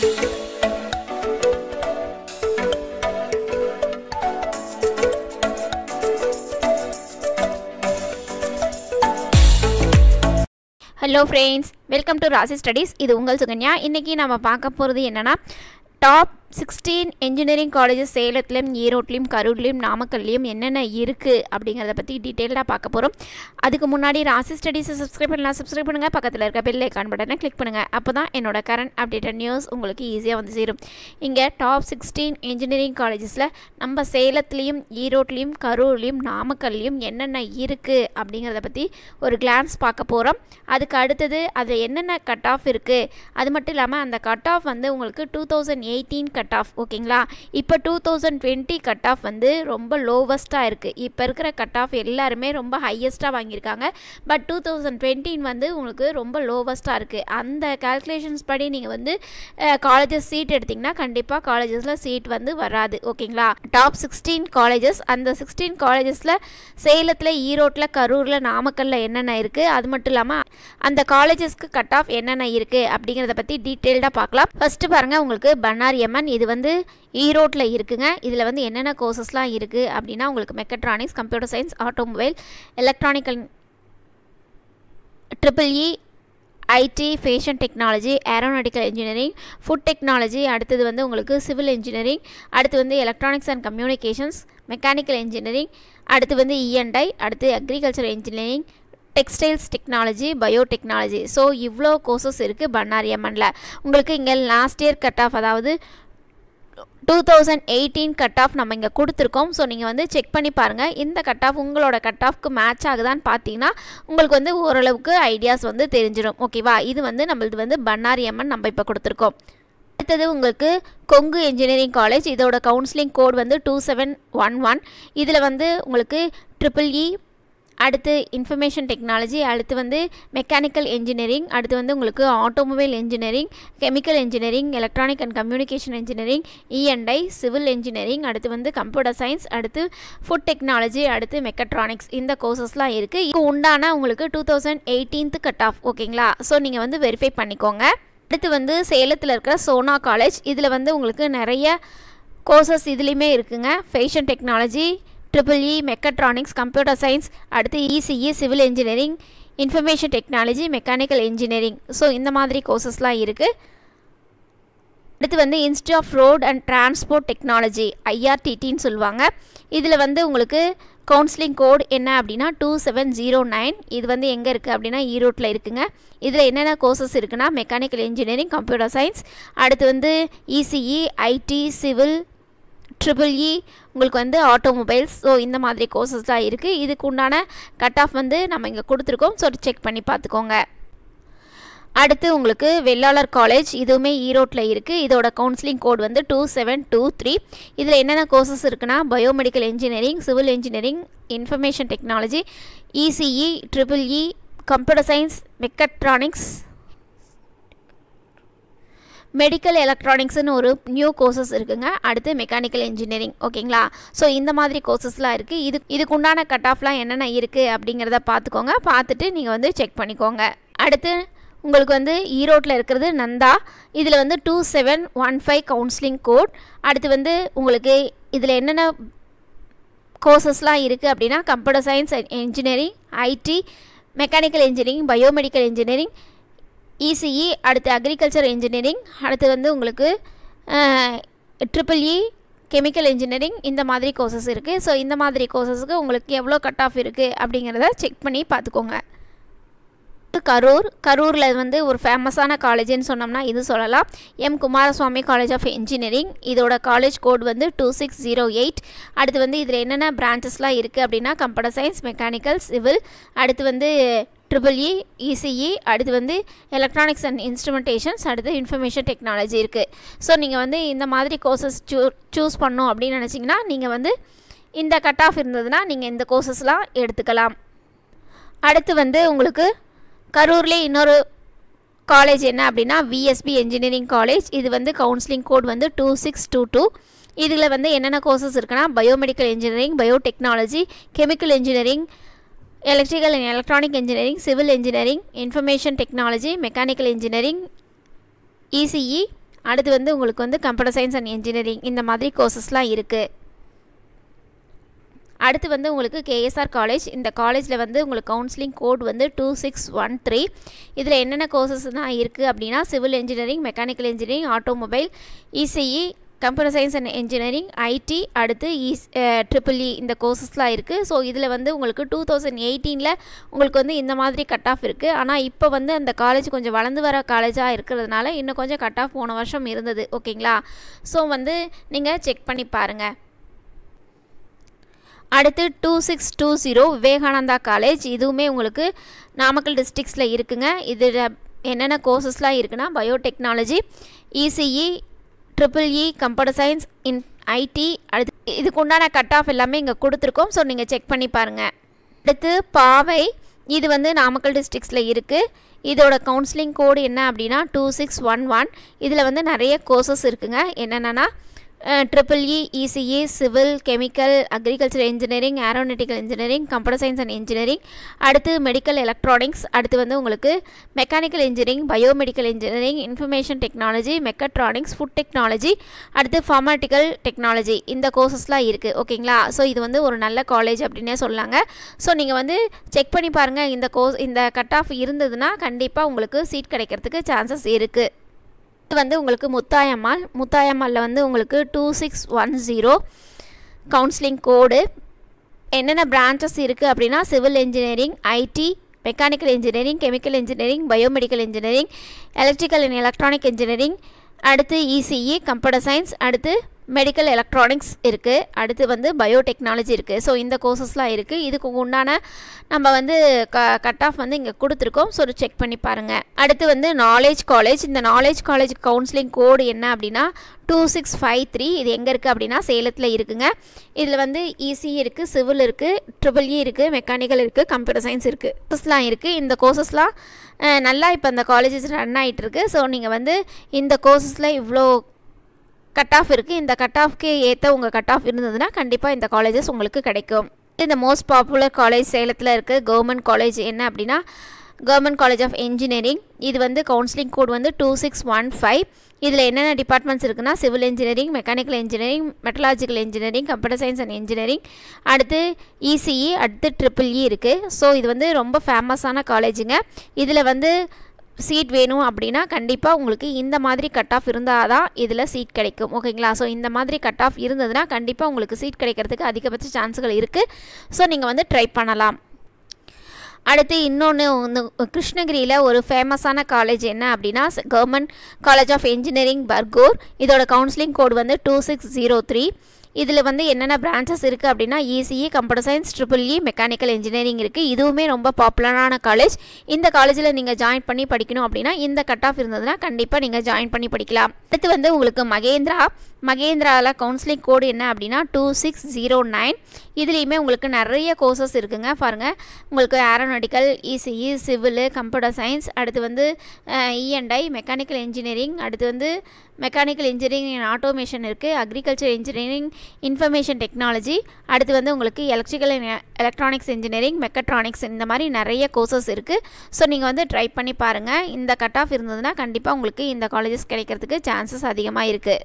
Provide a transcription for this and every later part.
hello friends welcome to Rasi studies இது உங்கள் சுகன்யா இன்றைக்கி நம்ம பார்க்க போகிறது என்னென்னா டாப் சிக்ஸ்டீன் இன்ஜினியரிங் காலேஜஸ் சேலத்துலேயும் ஈரோட்லேயும் கரூர்லேயும் நாமக்கல்லையும் என்னென்ன இருக்குது அப்படிங்கிறத பற்றி டீட்டெயிலாக பார்க்க போகிறோம் அதுக்கு முன்னாடி ராசி ஸ்டடீஸை சப்ஸ்கிரைப் பண்ணலாம் சப்ஸ்கிரைப் பண்ணுங்கள் பக்கத்தில் இருக்க பெல் ஐக்கான் பட்டனை கிளிக் பண்ணுங்கள் அப்போ தான் என்னோட கரண்ட் அப்டேட்டட் நியூஸ் உங்களுக்கு ஈஸியாக வந்து சேரும் இங்கே டாப் சிக்ஸ்டீன் இன்ஜினியரிங் காலேஜஸில் நம்ம சேலத்துலேயும் ஈரோட்லேயும் கரூர்லேயும் நாமக்கல்லையும் என்னென்ன இருக்குது அப்படிங்கிறத பற்றி ஒரு கிளான்ஸ் பார்க்க போகிறோம் அதுக்கு அடுத்தது அதில் என்னென்ன கட் ஆஃப் இருக்குது அது மட்டும் இல்லாமல் அந்த கட் ஆஃப் வந்து உங்களுக்கு two thousand eighteen cut off ஓகேங்களா இப்போ two thousand twenty cut off வந்து ரொம்ப லோவஸ்ட்டாக இருக்குது இப்போ இருக்கிற கட் ஆஃப் எல்லாருமே ரொம்ப ஹையஸ்ட்டாக வாங்கியிருக்காங்க பட் டூ தௌசண்ட் டுவெண்ட்டின் வந்து உங்களுக்கு ரொம்ப லோவஸ்ட்டாக இருக்குது அந்த கால்குலேஷன்ஸ் படி நீங்கள் வந்து காலேஜஸ் சீட் எடுத்திங்கன்னா கண்டிப்பாக காலேஜஸில் சீட் வந்து வராது ஓகேங்களா டாப் சிக்ஸ்டீன் காலேஜஸ் அந்த சிக்ஸ்டீன் காலேஜஸில் சேலத்தில் ஈரோட்டில் கரூரில் நாமக்கல்லில் என்னென்ன இருக்குது அது மட்டும் இல்லாமல் அந்த காலேஜஸ்க்கு கட் ஆஃப் என்னென்ன இருக்குது அப்படிங்கிறத பற்றி டீட்டெயில்டாக பார்க்கலாம் ஃபஸ்ட்டு பாருங்கள் உங்களுக்கு எம்என் செக்ஷன் இது வந்து ஈரோட்டில் இருக்குங்க இதில் வந்து என்னென்ன கோர்சஸ்லாம் இருக்குது அப்படின்னா உங்களுக்கு mechatronics computer science automobile electronical triple E IT fashion technology aeronautical engineering food technology அடுத்தது வந்து உங்களுக்கு சிவில் இன்ஜினியரிங் அடுத்து வந்து electronics and communications mechanical engineering அடுத்து வந்து இஎன்டை e அடுத்து agriculture engineering textiles technology biotechnology so இவ்வளோ கோர்சஸ் இருக்குது பண்ணாரி அம்மனில் உங்களுக்கு இங்கே லாஸ்ட் இயர் கட் ஆஃப் அதாவது two thousand eighteen cut off நம்ம இங்கே கொடுத்துருக்கோம் ஸோ நீங்கள் வந்து செக் பண்ணி பாருங்கள் இந்த கட் ஆஃப் உங்களோட கட் ஆஃப்க்கு மேட்ச் ஆகுதான்னு பார்த்தீங்கன்னா உங்களுக்கு வந்து ஓரளவுக்கு ஐடியாஸ் வந்து தெரிஞ்சிடும் ஓகேவா இது வந்து நம்மளது வந்து பண்ணாரி அம்மன் நம்ம இப்போ கொடுத்துருக்கோம் அடுத்தது உங்களுக்கு கொங்கு இன்ஜினியரிங் காலேஜ் இதோட கவுன்சிலிங் கோட் வந்து டூ செவன் ஒன் ஒன் இதில் வந்து உங்களுக்கு ட்ரிபிள் இ e, அடுத்து இன்ஃபர்மேஷன் டெக்னாலஜி அடுத்து வந்து மெக்கானிக்கல் இன்ஜினியரிங் அடுத்து வந்து உங்களுக்கு automobile engineering chemical engineering electronic and communication engineering E and I civil engineering அடுத்து வந்து கம்ப்யூட்டர் சயின்ஸ் அடுத்து ஃபுட் டெக்னாலஜி அடுத்து மெக்கட்ரானிக்ஸ் இந்த கோர்சஸ்லாம் இருக்குது இது உண்டான உங்களுக்கு two thousand eighteenth cut off ஓகேங்களா ஸோ நீங்கள் வந்து வெரிஃபை பண்ணிக்கோங்க அடுத்து வந்து சேலத்தில் இருக்கிற சோனா காலேஜ் இதில் வந்து உங்களுக்கு நிறைய கோர்சஸ் இதுலேயுமே இருக்குங்க fashion technology triple E mechatronics computer science அடுத்து ECE civil engineering information technology mechanical engineering so இந்த மாதிரி கோர்சஸ்லாம் இருக்குது அடுத்து வந்து institute of road and transport technology ஐஆர்டிடின்னு சொல்லுவாங்க இதில் வந்து உங்களுக்கு கவுன்சிலிங் கோட் என்ன அப்படின்னா டூ செவன் ஜீரோ நைன் இது வந்து எங்கே இருக்குது அப்படின்னா ஈரோட்டில் இருக்குங்க இதில் என்னென்ன கோர்சஸ் இருக்குன்னா மெக்கானிக்கல் இன்ஜினியரிங் கம்ப்யூட்டர் சயின்ஸ் அடுத்து வந்து ECE IT civil triple E e, உங்களுக்கு வந்து ஆட்டோமொபைல்ஸ் ஸோ இந்த மாதிரி கோர்சஸ்லாம் இருக்குது இதுக்கு உண்டான கட் ஆஃப் வந்து நம்ம இங்கே கொடுத்துருக்கோம் ஸோ செக் பண்ணி பார்த்துக்கோங்க அடுத்து உங்களுக்கு வெள்ளாளர் காலேஜ் இதுவுமே ஈரோட்டில் இருக்குது இதோட கவுன்சிலிங் கோட் வந்து டூ செவன் டூ த்ரீ இதில் என்னென்ன கோர்சஸ் இருக்குன்னா biomedical engineering civil engineering information technology ECE triple E computer science mechatronics medical எலக்ட்ரானிக்ஸ்னு ஒரு நியூ கோர்சஸ் இருக்குங்க அடுத்து மெக்கானிக்கல் இன்ஜினியரிங் ஓகேங்களா ஸோ இந்த மாதிரி கோர்சஸ்லாம் இருக்குது இது இதுக்குண்டான கட் ஆஃப்லாம் என்னென்ன இருக்குது அப்படிங்கிறத பார்த்துக்கோங்க பார்த்துட்டு நீங்கள் வந்து செக் பண்ணிக்கோங்க அடுத்து உங்களுக்கு வந்து ஈரோட்டில் இருக்கிறது நந்தா இதில் வந்து two seven one five counselling code அடுத்து வந்து உங்களுக்கு இதில் என்னென்ன கோர்சஸ்லாம் இருக்குது அப்படின்னா computer science engineering IT mechanical engineering biomedical engineering ECE e e, அடுத்து அக்ரிகல்ச்சர் இன்ஜினியரிங் அடுத்து வந்து உங்களுக்கு ட்ரிபிள் இ கெமிக்கல் இன்ஜினியரிங் இந்த மாதிரி கோர்சஸ் இருக்குது ஸோ இந்த மாதிரி கோர்சஸுக்கு உங்களுக்கு எவ்வளோ கட் ஆஃப் இருக்குது அப்படிங்கிறத செக் பண்ணி பார்த்துக்கோங்க கரூர் கரூரில் வந்து ஒரு ஃபேமஸான காலேஜ்னு சொன்னோம்னா இது சொல்லலாம் M Kumaraswamy college of engineering இதோட காலேஜ் கோட் வந்து டூ சிக்ஸ் ஜீரோ எயிட் அடுத்து வந்து இதில் என்னென்ன பிரான்ச்சஸ்லாம் இருக்குது அப்படின்னா கம்ப்யூட்டர் சயின்ஸ் மெக்கானிக்கல் சிவில் அடுத்து வந்து ட்ரிபிள் இ இசிஇ அடுத்து வந்து எலக்ட்ரானிக்ஸ் அண்ட் இன்ஸ்ட்ருமெண்டேஷன்ஸ் அடுத்து இன்ஃபர்மேஷன் டெக்னாலஜி இருக்குது ஸோ நீங்கள் வந்து இந்த மாதிரி கோர்சஸ் சூ சூஸ் பண்ணும் அப்படின்னு நினச்சிங்கன்னா நீங்கள் வந்து இந்த கட் ஆஃப் இருந்ததுன்னா நீங்கள் இந்த கோர்சஸ்லாம் எடுத்துக்கலாம் அடுத்து வந்து உங்களுக்கு கரூர்லேயே இன்னொரு காலேஜ் என்ன அப்படின்னா விஎஸ்பி இன்ஜினியரிங் காலேஜ் இது வந்து கவுன்சிலிங் கோட் வந்து டூ சிக்ஸ் டூ டூ இதில் வந்து என்னென்ன கோர்சஸ் இருக்குன்னா biomedical engineering biotechnology chemical engineering electrical and electronic engineering civil engineering information technology mechanical engineering ECE அடுத்து வந்து உங்களுக்கு வந்து கம்ப்யூட்டர் சயின்ஸ் அண்ட் இன்ஜினியரிங் இந்த மாதிரி கோர்சஸ்லாம் இருக்குது அடுத்து வந்து உங்களுக்கு கேஎஸ்ஆர் காலேஜ் இந்த காலேஜில் வந்து உங்களுக்கு கவுன்சிலிங் கோட் வந்து டூ சிக்ஸ் ஒன் த்ரீ இதில் என்னென்ன கோர்சஸ்லாம் இருக்குது அப்படின்னா civil engineering mechanical engineering automobile ECE computer science and engineering IT அடுத்து இஸ் ட்ரிபிள் இ இந்த கோர்சஸ்லாம் இருக்குது ஸோ இதில் வந்து உங்களுக்கு டூ தௌசண்ட் எயிட்டீனில் உங்களுக்கு வந்து இந்த மாதிரி கட் ஆஃப் இருக்குது ஆனால் இப்போ வந்து அந்த காலேஜ் கொஞ்சம் வளர்ந்து வர காலேஜாக இருக்கிறதுனால இன்னும் கொஞ்சம் கட் ஆஃப் போன வருஷம் இருந்தது ஓகேங்களா ஸோ வந்து நீங்கள் செக் பண்ணி பாருங்கள் அடுத்து two six two zero Vivekananda college இதுவுமே உங்களுக்கு நாமக்கல் டிஸ்ட்ரிக்ஸில் இருக்குங்க இதில் என்னென்ன கோர்சஸ்லாம் இருக்குன்னா biotechnology ECE e triple E computer science in IT அடுத்து இதுக்குண்டான கட் ஆஃப் எல்லாமே இங்கே கொடுத்துருக்கோம் ஸோ நீங்கள் செக் பண்ணி பாருங்கள் அடுத்து பாவை இது வந்து நாமக்கல் டிஸ்ட்ரிக்ஸில் இருக்குது இதோட கவுன்சிலிங் கோடு என்ன அப்படின்னா டூ சிக்ஸ் ஒன் ஒன் இதில் வந்து நிறைய கோர்சஸ் இருக்குங்க என்னென்னா triple E ECE civil chemical agriculture engineering aeronautical engineering computer science and engineering அடுத்து மெடிக்கல் எலக்ட்ரானிக்ஸ் அடுத்து வந்து உங்களுக்கு mechanical engineering biomedical engineering information technology mechatronics food technology அடுத்து ஃபார்மாட்டிக்கல் டெக்னாலஜி இந்த கோர்சஸ்லாம் இருக்குது ஓகேங்களா ஸோ இது வந்து ஒரு நல்ல காலேஜ் அப்படின்னே சொல்லாங்க ஸோ நீங்கள் வந்து செக் பண்ணி பாருங்கள் இந்த கோர்ஸ் இந்த கட் ஆஃப் இருந்ததுன்னா கண்டிப்பாக உங்களுக்கு சீட் கிடைக்கிறதுக்கு சான்சஸ் இருக்குது இது வந்து உங்களுக்கு முத்தாயம்மாள் முத்தாயம்மாளில் வந்து உங்களுக்கு two six one zero counselling code என்னென்ன பிரான்ச்சஸ் இருக்குது அப்படின்னா civil engineering IT mechanical engineering chemical engineering biomedical engineering electrical and electronic engineering அடுத்து இசிஇ கம்ப்யூட்டர் சயின்ஸ் அடுத்து மெடிக்கல் எலக்ட்ரானிக்ஸ் இருக்குது அடுத்து வந்து பயோடெக்னாலஜி இருக்குது ஸோ இந்த கோர்சஸ்லாம் இருக்குது இதுக்கு உண்டான நம்ம வந்து க கட் ஆஃப் வந்து இங்கே கொடுத்துருக்கோம் ஸோ செக் பண்ணி பாருங்கள் அடுத்து வந்து நாலேஜ் காலேஜ் இந்த நாலேஜ் காலேஜ் கவுன்சிலிங் கோடு என்ன அப்படின்னா டூ சிக்ஸ் ஃபைவ் த்ரீ இது எங்கே இருக்குது அப்படின்னா சேலத்தில் இருக்குங்க இதில் வந்து இசி e இருக்குது சிவில் இருக்குது ட்ரிபிள்இ e இருக்குது மெக்கானிக்கல் இருக்குது கம்ப்யூட்டர் சயின்ஸ் இருக்குது கோர்சஸ்லாம் இருக்குது இந்த கோர்சஸ்லாம் நல்லா இப்போ அந்த காலேஜஸ் ரன் ஆகிட்டுருக்கு ஸோ நீங்கள் வந்து இந்த கோர்சஸில் இவ்வளோ கட் ஆஃப் இருக்குது இந்த கட் ஆஃப்க்கு ஏற்ற உங்கள் கட் ஆஃப் இருந்ததுன்னா கண்டிப்பாக இந்த காலேஜஸ் உங்களுக்கு கிடைக்கும் இந்த மோஸ்ட் பாப்புலர் காலேஜ் சேலத்தில் இருக்க கவர்மெண்ட் காலேஜ் என்ன அப்படின்னா கவர்மெண்ட் காலேஜ் ஆஃப் இன்ஜினியரிங் இது வந்து கவுன்சிலிங் கோட் வந்து டூ சிக்ஸ் ஒன் ஃபைவ் இதில் என்னென்ன டிபார்ட்மெண்ட்ஸ் இருக்குன்னா civil engineering mechanical engineering metallurgical engineering computer science and engineering அடுத்து இசிஇ e e, அடுத்து ட்ரிபிள் இ e இருக்குது ஸோ இது வந்து ரொம்ப ஃபேமஸான காலேஜுங்க இதில் வந்து சீட் வேணும் அப்படின்னா கண்டிப்பாக உங்களுக்கு இந்த மாதிரி கட் ஆஃப் இருந்தால் தான் இதில் சீட் கிடைக்கும் ஓகேங்களா ஸோ இந்த மாதிரி கட் ஆஃப் இருந்ததுன்னா கண்டிப்பாக உங்களுக்கு சீட் கிடைக்கிறதுக்கு அதிகபட்ச சான்ஸுகள் இருக்குது ஸோ நீங்கள் வந்து ட்ரை பண்ணலாம் அடுத்து இன்னொன்று வந்து கிருஷ்ணகிரியில் ஒரு ஃபேமஸான காலேஜ் என்ன அப்படின்னா government college of engineering Bargur இதோட கவுன்சிலிங் கோடு வந்து டூ சிக்ஸ் ஜீரோ த்ரீ இதில் வந்து என்னென்ன பிரான்ச்சஸ் இருக்குது அப்படின்னா ECE computer science triple E mechanical engineering இருக்குது இதுவுமே ரொம்ப பாப்புலரான காலேஜ் இந்த காலேஜில் நீங்கள் ஜாயின் பண்ணி படிக்கணும் அப்படின்னா இந்த கட் ஆஃப் இருந்ததுன்னா கண்டிப்பாக நீங்கள் ஜாயின் பண்ணி படிக்கலாம் அடுத்து வந்து உங்களுக்கு மகேந்திரா மகேந்திராவில் கவுன்சிலிங் கோடு என்ன அப்படின்னா டூ சிக்ஸ் ஜீரோ நைன் இதுலேயுமே உங்களுக்கு நிறைய கோர்சஸ் இருக்குதுங்க பாருங்கள் உங்களுக்கு aeronautical ECE civil computer science அடுத்து வந்து இஎன்ஐ மெக்கானிக்கல் இன்ஜினியரிங் அடுத்து வந்து மெக்கானிக்கல் இன்ஜினியரிங் அண்ட் ஆட்டோமேஷன் இருக்குது அக்ரிகல்ச்சர் இன்ஜினியரிங் இன்ஃபர்மேஷன் டெக்னாலஜி அடுத்து வந்து உங்களுக்கு எலக்ட்ரிக்கல் எலக்ட்ரானிக்ஸ் இன்ஜினியரிங் மெக்கட்ரானிக்ஸ் இந்த மாதிரி நிறைய கோர்சஸ் இருக்குது ஸோ நீங்கள் வந்து ட்ரை பண்ணி பாருங்கள் இந்த கட் ஆஃப் இருந்ததுன்னா கண்டிப்பாக உங்களுக்கு இந்த காலேஜஸ் கிடைக்கிறதுக்கு சான்சஸ் அதிகமாக இருக்குது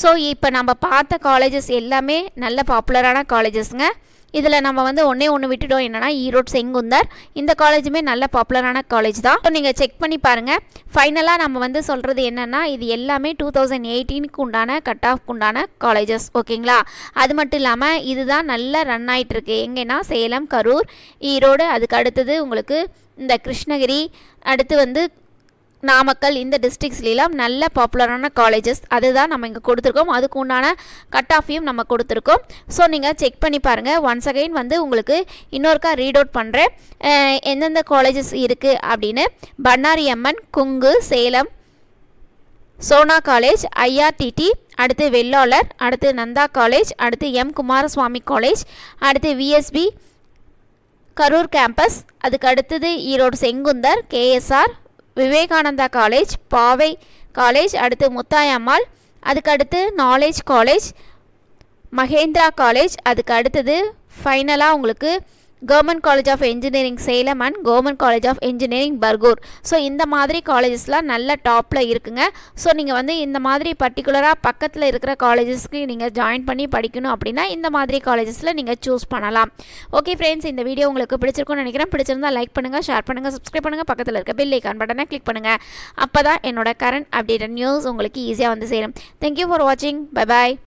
ஸோ இப்போ நம்ம பார்த்த காலேஜஸ் எல்லாமே நல்ல பாப்புலரான காலேஜஸ்ங்க இதில் நம்ம வந்து ஒன்றே ஒன்று விட்டுட்டோம் என்னென்னா ஈரோடு செங்குந்தர் இந்த காலேஜுமே நல்ல பாப்புலரான காலேஜ் தான் ஸோ நீங்கள் செக் பண்ணி பாருங்கள் ஃபைனலாக நம்ம வந்து சொல்கிறது என்னென்னா இது எல்லாமே டூ தௌசண்ட் எயிட்டீனுக்கு உண்டான கட் ஆஃப் உண்டான காலேஜஸ் ஓகேங்களா அது மட்டும் இல்லாமல் இதுதான் நல்லா ரன் ஆகிட்டுருக்கு எங்கன்னா சேலம் கரூர் ஈரோடு அதுக்கு அடுத்தது உங்களுக்கு இந்த கிருஷ்ணகிரி அடுத்து வந்து நாமக்கல் இந்த டிஸ்ட்ரிக்ஸ்லாம் நல்ல பாப்புலரான காலேஜஸ் அதுதான் நம்ம இங்கே கொடுத்துருக்கோம் அதுக்கு உண்டான கட் ஆஃபையும் நம்ம கொடுத்துருக்கோம் ஸோ நீங்கள் செக் பண்ணி பாருங்கள் ஒன்ஸ் அகைன் வந்து உங்களுக்கு இன்னொருக்கா ரீட் அவுட் பண்ணுறேன் எந்தெந்த காலேஜஸ் இருக்குது அப்படின்னு பண்ணாரி அம்மன் குங்கு சேலம் சோனா காலேஜ் ஐஆர்டிடி அடுத்து வெள்ளாளர் அடுத்து நந்தா காலேஜ் அடுத்து எம் குமாரசுவாமி காலேஜ் அடுத்து விஎஸ்பி கரூர் கேம்பஸ் அதுக்கு அடுத்தது Erode Sengunthar KSR Vivekananda college Paavai college அடுத்து முத்தாயம்மாள் அதுக்கடுத்து நாலேஜ் காலேஜ் மகேந்திரா காலேஜ் அதுக்கு அடுத்தது ஃபைனலாக உங்களுக்கு government college of engineering Salem and government college of engineering Bargur so இந்த மாதிரி காலேஜஸ்லாம் நல்ல டாப்பில் இருக்குங்க ஸோ நீங்கள் வந்து இந்த மாதிரி பர்டிகுலராக பக்கத்தில் இருக்கிற காலேஜஸ்க்கு நீங்கள் ஜாயின் பண்ணி படிக்கணும் அப்படின்னா இந்த மாதிரி காலேஜஸில் நீங்கள் சூஸ் பண்ணலாம் ஓகே ஃப்ரெண்ட்ஸ் இந்த வீடியோ உங்களுக்கு பிடிச்சிருக்கும்னு நினைக்கிறேன் பிடிச்சிருந்தால் லைக் பண்ணுங்கள் ஷேர் பண்ணுங்கள் சப்ஸ்கிரைப் பண்ணுங்கள் பக்கத்தில் இருக்க பில் ஐக்கான் பட்டனை கிளிக் பண்ணுங்கள் அப்போ தான் என்னோட கரண்ட் அப்டேட்டட் நியூஸ் உங்களுக்கு ஈஸியாக வந்து சேரும் தேங்க்யூ ஃபார் வாட்சிங் பை பாய்